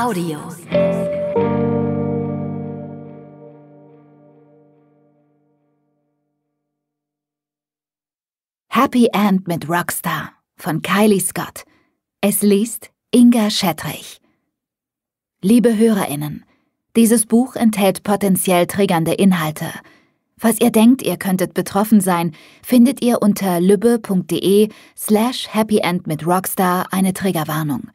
Audio. Happy End mit Rockstar von Kylie Scott. Es liest Inga Schettrich. Liebe Hörerinnen, dieses Buch enthält potenziell triggernde Inhalte. Was ihr denkt, ihr könntet betroffen sein, findet ihr unter lübbe.de slash happyend mit Rockstar eine Triggerwarnung.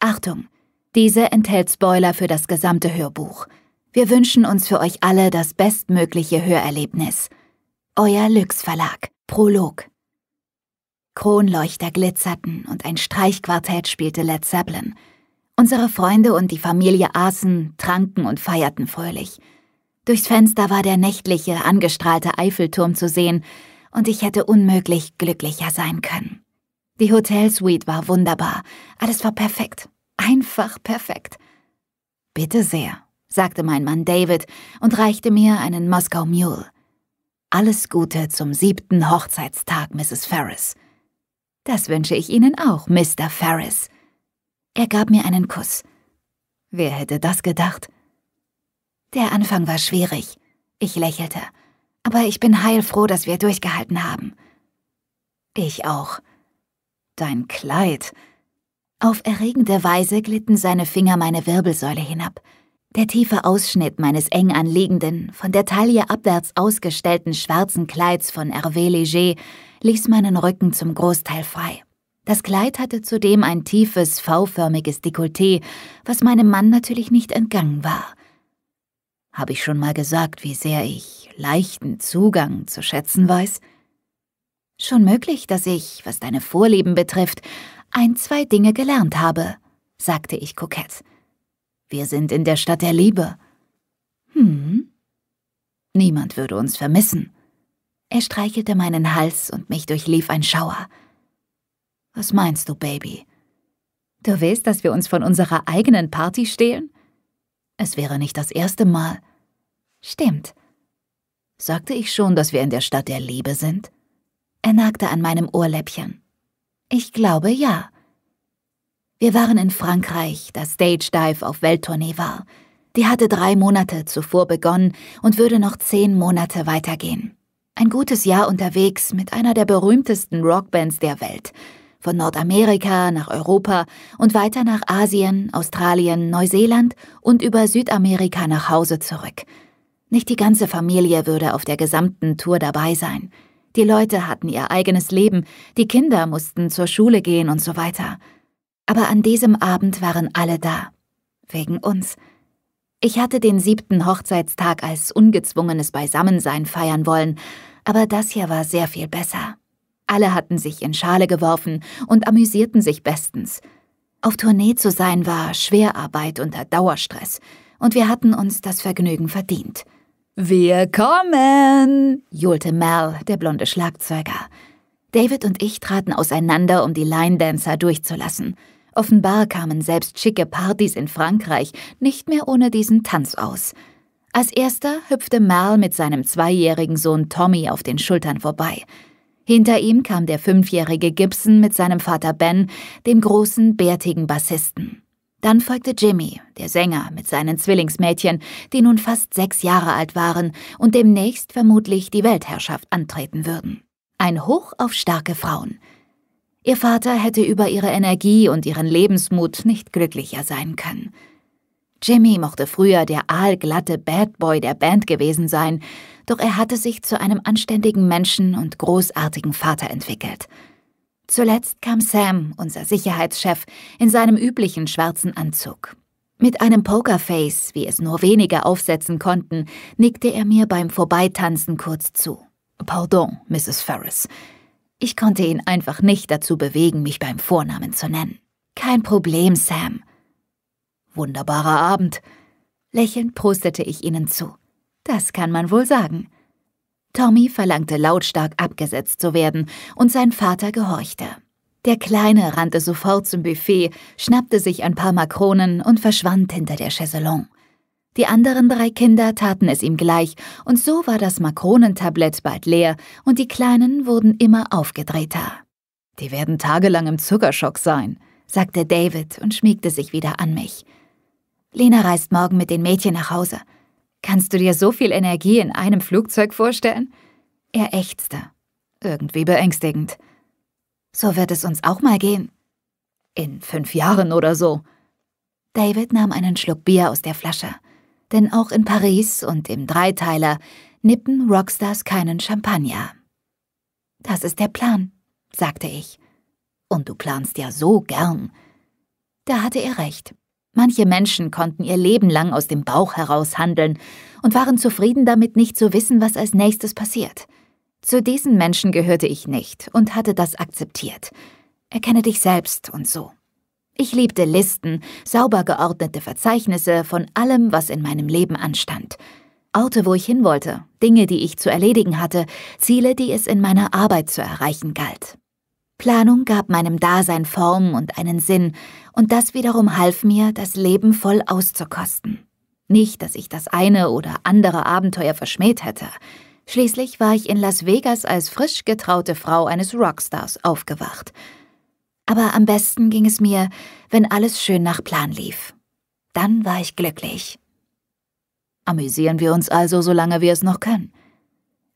Achtung! Diese enthält Spoiler für das gesamte Hörbuch. Wir wünschen uns für euch alle das bestmögliche Hörerlebnis. Euer Lüx Verlag. Prolog. Kronleuchter glitzerten und ein Streichquartett spielte Led Zeppelin. Unsere Freunde und die Familie aßen, tranken und feierten fröhlich. Durchs Fenster war der nächtliche, angestrahlte Eiffelturm zu sehen, und ich hätte unmöglich glücklicher sein können. Die Hotelsuite war wunderbar, alles war perfekt, Einfach perfekt. Bitte sehr, sagte mein Mann David und reichte mir einen Moskau Mule. Alles Gute zum siebten Hochzeitstag, Mrs. Ferris. Das wünsche ich Ihnen auch, Mr. Ferris. Er gab mir einen Kuss. Wer hätte das gedacht? Der Anfang war schwierig. Ich lächelte. Aber ich bin heilfroh, dass wir durchgehalten haben. Ich auch. Dein Kleid. Auf erregende Weise glitten seine Finger meine Wirbelsäule hinab. Der tiefe Ausschnitt meines eng anliegenden, von der Taille abwärts ausgestellten schwarzen Kleids von Hervé Léger ließ meinen Rücken zum Großteil frei. Das Kleid hatte zudem ein tiefes, V-förmiges Dekolleté, was meinem Mann natürlich nicht entgangen war. Habe ich schon mal gesagt, wie sehr ich leichten Zugang zu schätzen weiß? Schon möglich, dass ich, was deine Vorlieben betrifft, ein, zwei Dinge gelernt habe, sagte ich kokett. Wir sind in der Stadt der Liebe. Hm? Niemand würde uns vermissen. Er streichelte meinen Hals und mich durchlief ein Schauer. Was meinst du, Baby? Du willst, dass wir uns von unserer eigenen Party stehlen? Es wäre nicht das erste Mal. Stimmt. Sagte ich schon, dass wir in der Stadt der Liebe sind? Er nagte an meinem Ohrläppchen. Ich glaube ja. Wir waren in Frankreich, da Stage Dive auf Welttournee war. Die hatte drei Monate zuvor begonnen und würde noch zehn Monate weitergehen. Ein gutes Jahr unterwegs mit einer der berühmtesten Rockbands der Welt. Von Nordamerika nach Europa und weiter nach Asien, Australien, Neuseeland und über Südamerika nach Hause zurück. Nicht die ganze Familie würde auf der gesamten Tour dabei sein. Die Leute hatten ihr eigenes Leben, die Kinder mussten zur Schule gehen und so weiter. Aber an diesem Abend waren alle da. Wegen uns. Ich hatte den siebten Hochzeitstag als ungezwungenes Beisammensein feiern wollen, aber das hier war sehr viel besser. Alle hatten sich in Schale geworfen und amüsierten sich bestens. Auf Tournee zu sein war Schwerarbeit unter Dauerstress, und wir hatten uns das Vergnügen verdient. Wir kommen, johlte Mal, der blonde Schlagzeuger. David und ich traten auseinander, um die Line-Dancer durchzulassen. Offenbar kamen selbst schicke Partys in Frankreich nicht mehr ohne diesen Tanz aus. Als erster hüpfte Mal mit seinem zweijährigen Sohn Tommy auf den Schultern vorbei. Hinter ihm kam der fünfjährige Gibson mit seinem Vater Ben, dem großen, bärtigen Bassisten. Dann folgte Jimmy, der Sänger, mit seinen Zwillingsmädchen, die nun fast sechs Jahre alt waren und demnächst vermutlich die Weltherrschaft antreten würden. Ein Hoch auf starke Frauen. Ihr Vater hätte über ihre Energie und ihren Lebensmut nicht glücklicher sein können. Jimmy mochte früher der aalglatte Bad Boy der Band gewesen sein, doch er hatte sich zu einem anständigen Menschen und großartigen Vater entwickelt – Zuletzt kam Sam, unser Sicherheitschef, in seinem üblichen schwarzen Anzug. Mit einem Pokerface, wie es nur wenige aufsetzen konnten, nickte er mir beim Vorbeitanzen kurz zu. Pardon, Mrs. Ferris. Ich konnte ihn einfach nicht dazu bewegen, mich beim Vornamen zu nennen. Kein Problem, Sam. Wunderbarer Abend. Lächelnd prostete ich ihnen zu. Das kann man wohl sagen. Tommy verlangte lautstark abgesetzt zu werden, und sein Vater gehorchte. Der Kleine rannte sofort zum Buffet, schnappte sich ein paar Makronen und verschwand hinter der Chaiselong. Die anderen drei Kinder taten es ihm gleich, und so war das Makronentablett bald leer, und die Kleinen wurden immer aufgedrehter. Die werden tagelang im Zuckerschock sein, sagte David und schmiegte sich wieder an mich. Lena reist morgen mit den Mädchen nach Hause. Kannst du dir so viel Energie in einem Flugzeug vorstellen? Er ächzte. Irgendwie beängstigend. So wird es uns auch mal gehen. In fünf Jahren oder so. David nahm einen Schluck Bier aus der Flasche. Denn auch in Paris und im Dreiteiler nippen Rockstars keinen Champagner. Das ist der Plan, sagte ich. Und du planst ja so gern. Da hatte er recht. Manche Menschen konnten ihr Leben lang aus dem Bauch heraus handeln und waren zufrieden damit, nicht zu wissen, was als nächstes passiert. Zu diesen Menschen gehörte ich nicht und hatte das akzeptiert. Erkenne dich selbst und so. Ich liebte Listen, sauber geordnete Verzeichnisse von allem, was in meinem Leben anstand. Orte, wo ich hin wollte, Dinge, die ich zu erledigen hatte, Ziele, die es in meiner Arbeit zu erreichen galt. Planung gab meinem Dasein Form und einen Sinn, und das wiederum half mir, das Leben voll auszukosten. Nicht, dass ich das eine oder andere Abenteuer verschmäht hätte. Schließlich war ich in Las Vegas als frisch getraute Frau eines Rockstars aufgewacht. Aber am besten ging es mir, wenn alles schön nach Plan lief. Dann war ich glücklich. Amüsieren wir uns also, solange wir es noch können.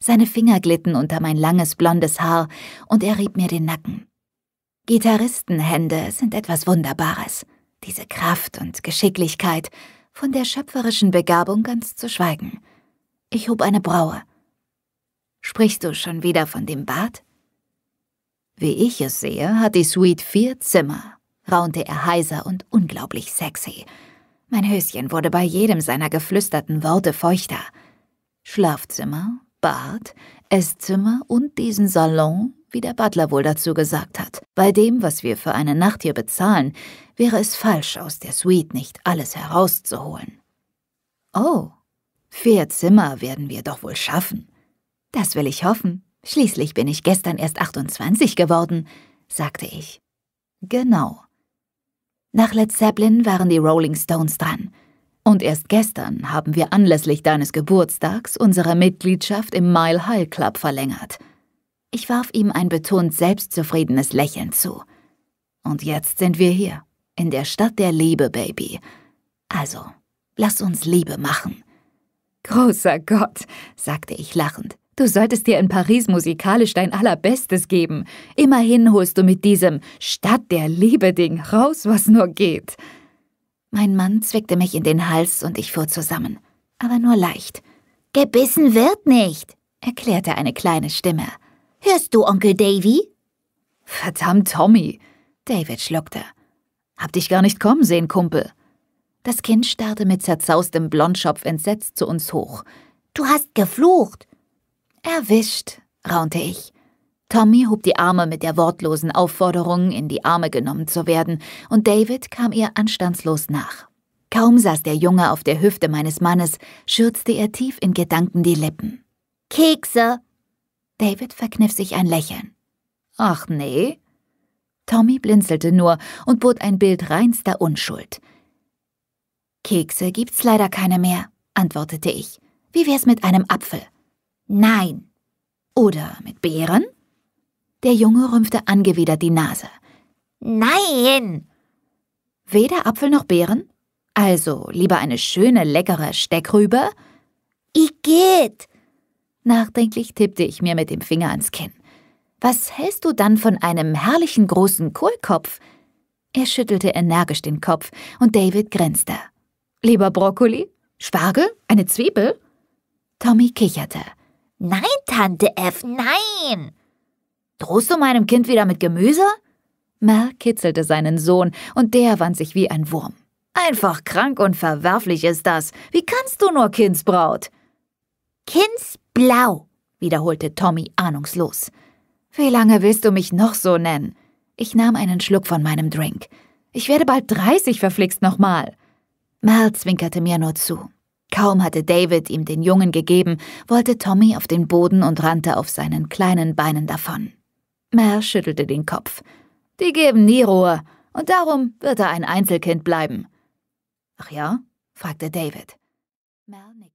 Seine Finger glitten unter mein langes blondes Haar und er rieb mir den Nacken. Gitarristenhände sind etwas Wunderbares. Diese Kraft und Geschicklichkeit, von der schöpferischen Begabung ganz zu schweigen. Ich hob eine Braue. Sprichst du schon wieder von dem Bad? Wie ich es sehe, hat die Suite vier Zimmer, raunte er heiser und unglaublich sexy. Mein Höschen wurde bei jedem seiner geflüsterten Worte feuchter. Schlafzimmer, Bad, Esszimmer und diesen Salon, wie der Butler wohl dazu gesagt hat. Bei dem, was wir für eine Nacht hier bezahlen, wäre es falsch, aus der Suite nicht alles herauszuholen. Oh, vier Zimmer werden wir doch wohl schaffen. Das will ich hoffen. Schließlich bin ich gestern erst 28 geworden, sagte ich. Genau. Nach Led Zeppelin waren die Rolling Stones dran. Und erst gestern haben wir anlässlich deines Geburtstags unsere Mitgliedschaft im Mile High Club verlängert. Ich warf ihm ein betont selbstzufriedenes Lächeln zu. Und jetzt sind wir hier, in der Stadt der Liebe, Baby. Also, lass uns Liebe machen. Großer Gott, sagte ich lachend, du solltest dir in Paris musikalisch dein Allerbestes geben. Immerhin holst du mit diesem Stadt der Liebe Ding raus, was nur geht. Mein Mann zwickte mich in den Hals und ich fuhr zusammen, aber nur leicht. Gebissen wird nicht, erklärte eine kleine Stimme. Hörst du, Onkel Davy? Verdammt, Tommy, David schluckte. Hab dich gar nicht kommen sehen, Kumpel. Das Kind starrte mit zerzaustem Blondschopf entsetzt zu uns hoch. Du hast geflucht. Erwischt, raunte ich. Tommy hob die Arme mit der wortlosen Aufforderung, in die Arme genommen zu werden, und David kam ihr anstandslos nach. Kaum saß der Junge auf der Hüfte meines Mannes, schürzte er tief in Gedanken die Lippen. Kekse! David verkniff sich ein Lächeln. Ach nee. Tommy blinzelte nur und bot ein Bild reinster Unschuld. Kekse gibt's leider keine mehr, antwortete ich. Wie wär's mit einem Apfel? Nein. Oder mit Beeren? Der Junge rümpfte angewidert die Nase. Nein! Weder Apfel noch Beeren? Also lieber eine schöne, leckere Steckrübe? geht! Nachdenklich tippte ich mir mit dem Finger ans Kinn. Was hältst du dann von einem herrlichen großen Kohlkopf? Er schüttelte energisch den Kopf und David grinste. Lieber Brokkoli? Spargel? Eine Zwiebel? Tommy kicherte. Nein, Tante F, nein! Drohst du meinem Kind wieder mit Gemüse? Mel kitzelte seinen Sohn, und der wand sich wie ein Wurm. Einfach krank und verwerflich ist das. Wie kannst du nur Kindsbraut? Kindsblau, wiederholte Tommy ahnungslos. Wie lange willst du mich noch so nennen? Ich nahm einen Schluck von meinem Drink. Ich werde bald 30, verflixt nochmal. Mel zwinkerte mir nur zu. Kaum hatte David ihm den Jungen gegeben, wollte Tommy auf den Boden und rannte auf seinen kleinen Beinen davon. Mer schüttelte den Kopf. Die geben nie Ruhe, und darum wird er ein Einzelkind bleiben. Ach ja? fragte David. Mel